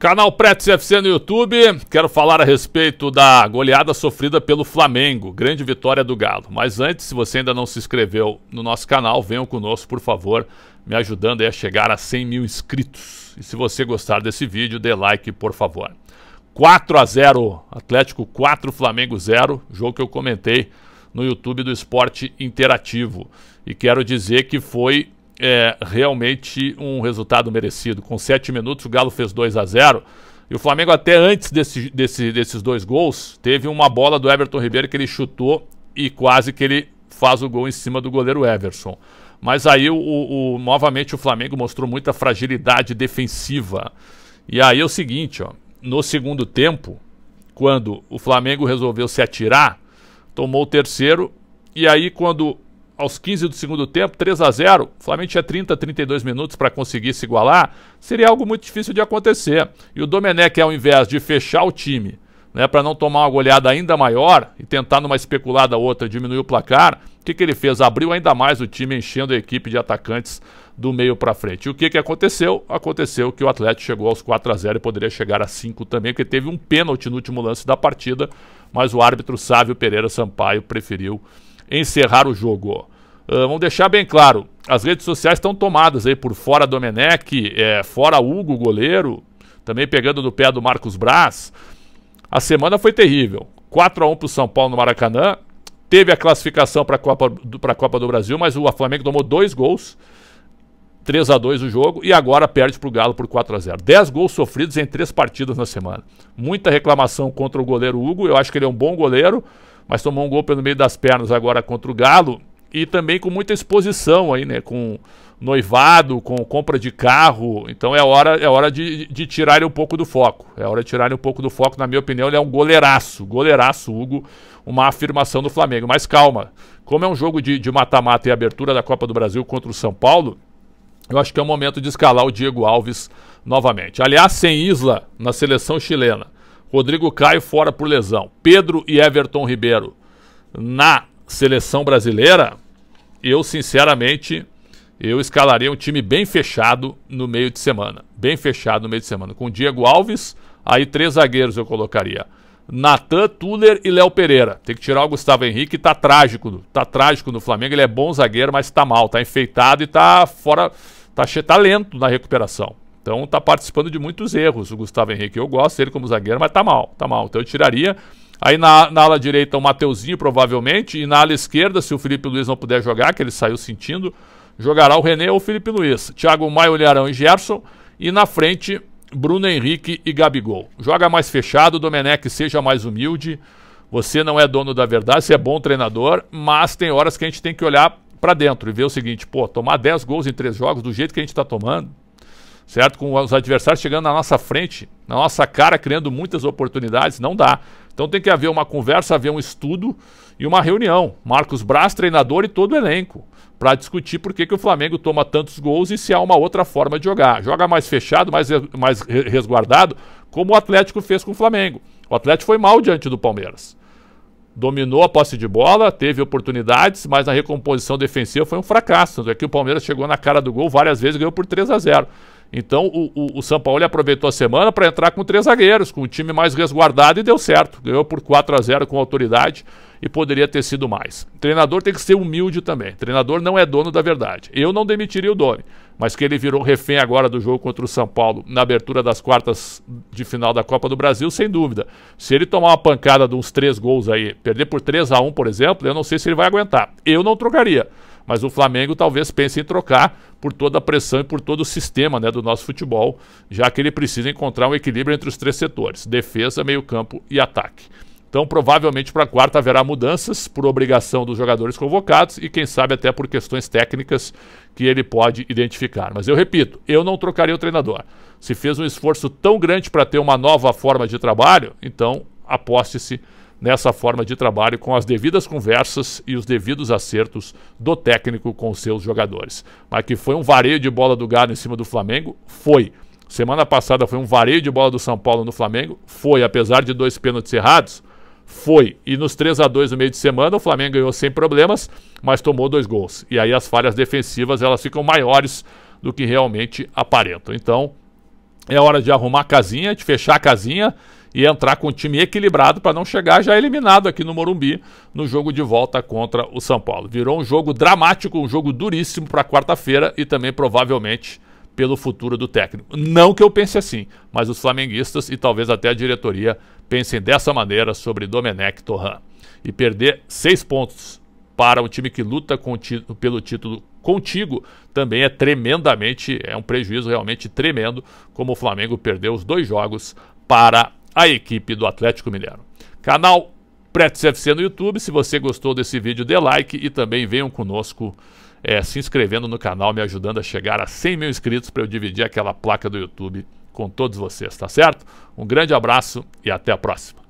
Canal Pretz FC no YouTube, quero falar a respeito da goleada sofrida pelo Flamengo, grande vitória do Galo. Mas antes, se você ainda não se inscreveu no nosso canal, venha conosco, por favor, me ajudando a chegar a 100 mil inscritos. E se você gostar desse vídeo, dê like, por favor. 4 a 0 Atlético 4, Flamengo 0, jogo que eu comentei no YouTube do Esporte Interativo. E quero dizer que foi é realmente um resultado merecido. Com sete minutos, o Galo fez 2 a 0 e o Flamengo, até antes desse, desse, desses dois gols, teve uma bola do Everton Ribeiro que ele chutou e quase que ele faz o gol em cima do goleiro Everson. Mas aí, o, o novamente, o Flamengo mostrou muita fragilidade defensiva. E aí é o seguinte, ó, no segundo tempo, quando o Flamengo resolveu se atirar, tomou o terceiro, e aí quando aos 15 do segundo tempo, 3 a 0. O Flamengo tinha 30, 32 minutos para conseguir se igualar. Seria algo muito difícil de acontecer. E o Domenech, ao invés de fechar o time, né, para não tomar uma goleada ainda maior e tentar numa especulada outra diminuir o placar, o que, que ele fez? Abriu ainda mais o time, enchendo a equipe de atacantes do meio para frente. E o que, que aconteceu? Aconteceu que o Atlético chegou aos 4 a 0 e poderia chegar a 5 também, porque teve um pênalti no último lance da partida, mas o árbitro Sávio Pereira Sampaio preferiu encerrar o jogo. Ah, vamos deixar bem claro, as redes sociais estão tomadas aí por fora Domenech, é, fora Hugo, goleiro, também pegando no pé do Marcos Braz. A semana foi terrível. 4 a 1 para o São Paulo no Maracanã. Teve a classificação para a Copa, Copa, do Brasil, mas o Flamengo tomou dois gols. 3 a 2 o jogo e agora perde para o Galo por 4 a 0 10 gols sofridos em três partidas na semana. Muita reclamação contra o goleiro Hugo. Eu acho que ele é um bom goleiro, mas tomou um gol pelo meio das pernas agora contra o Galo e também com muita exposição aí, né? Com noivado, com compra de carro. Então é hora, é hora de, de tirarem um pouco do foco. É hora de tirarem um pouco do foco. Na minha opinião, ele é um goleiraço. Goleiraço, Hugo. Uma afirmação do Flamengo. Mas calma. Como é um jogo de mata-mata e abertura da Copa do Brasil contra o São Paulo, eu acho que é o momento de escalar o Diego Alves novamente. Aliás, sem Isla na seleção chilena. Rodrigo Caio fora por lesão. Pedro e Everton Ribeiro na seleção brasileira, eu sinceramente eu escalaria um time bem fechado no meio de semana. Bem fechado no meio de semana. Com Diego Alves, aí três zagueiros eu colocaria. Natan, Tuller e Léo Pereira. Tem que tirar o Gustavo Henrique, tá trágico. Tá trágico no Flamengo. Ele é bom zagueiro, mas tá mal, tá enfeitado e tá fora. Tá, tá lento na recuperação. Então tá participando de muitos erros o Gustavo Henrique. Eu gosto dele como zagueiro, mas tá mal, tá mal. Então eu tiraria Aí na, na ala direita o Mateuzinho, provavelmente. E na ala esquerda, se o Felipe Luiz não puder jogar, que ele saiu sentindo, jogará o René ou o Felipe Luiz. Thiago Maio, Olharão e Gerson. E na frente, Bruno Henrique e Gabigol. Joga mais fechado, Domenech seja mais humilde. Você não é dono da verdade, você é bom treinador, mas tem horas que a gente tem que olhar para dentro e ver o seguinte, pô, tomar 10 gols em 3 jogos do jeito que a gente está tomando, certo? Com os adversários chegando na nossa frente, na nossa cara, criando muitas oportunidades, não dá. Então tem que haver uma conversa, haver um estudo e uma reunião. Marcos Braz, treinador e todo o elenco, para discutir por que, que o Flamengo toma tantos gols e se há uma outra forma de jogar. Joga mais fechado, mais, mais resguardado, como o Atlético fez com o Flamengo. O Atlético foi mal diante do Palmeiras. Dominou a posse de bola, teve oportunidades, mas na recomposição defensiva foi um fracasso. é que o Palmeiras chegou na cara do gol várias vezes e ganhou por 3 a 0 então o, o, o São Paulo aproveitou a semana para entrar com três zagueiros, com o time mais resguardado e deu certo. Ganhou por 4 a 0 com autoridade e poderia ter sido mais. treinador tem que ser humilde também. treinador não é dono da verdade. Eu não demitiria o Doni, mas que ele virou refém agora do jogo contra o São Paulo na abertura das quartas de final da Copa do Brasil, sem dúvida. Se ele tomar uma pancada de uns três gols aí, perder por 3 a 1 por exemplo, eu não sei se ele vai aguentar. Eu não trocaria mas o Flamengo talvez pense em trocar por toda a pressão e por todo o sistema né, do nosso futebol, já que ele precisa encontrar um equilíbrio entre os três setores: defesa, meio-campo e ataque. Então, provavelmente para quarta haverá mudanças por obrigação dos jogadores convocados e, quem sabe, até por questões técnicas que ele pode identificar. Mas eu repito, eu não trocaria o treinador. Se fez um esforço tão grande para ter uma nova forma de trabalho, então aposte-se nessa forma de trabalho com as devidas conversas e os devidos acertos do técnico com seus jogadores. Mas que foi um vareio de bola do Galo em cima do Flamengo, foi. Semana passada foi um vareio de bola do São Paulo no Flamengo, foi. Apesar de dois pênaltis errados, foi. E nos 3 a 2 no meio de semana, o Flamengo ganhou sem problemas, mas tomou dois gols. E aí as falhas defensivas elas ficam maiores do que realmente aparentam. Então, é hora de arrumar a casinha, de fechar a casinha e entrar com o time equilibrado para não chegar já eliminado aqui no Morumbi no jogo de volta contra o São Paulo. Virou um jogo dramático, um jogo duríssimo para quarta-feira e também provavelmente pelo futuro do técnico. Não que eu pense assim, mas os flamenguistas e talvez até a diretoria pensem dessa maneira sobre Domenech Torran. E perder seis pontos para um time que luta contigo, pelo título contigo também é tremendamente, é um prejuízo realmente tremendo, como o Flamengo perdeu os dois jogos para a equipe do Atlético Mineiro. Canal Pretz FC no YouTube. Se você gostou desse vídeo, dê like e também venham conosco é, se inscrevendo no canal, me ajudando a chegar a 100 mil inscritos para eu dividir aquela placa do YouTube com todos vocês, tá certo? Um grande abraço e até a próxima.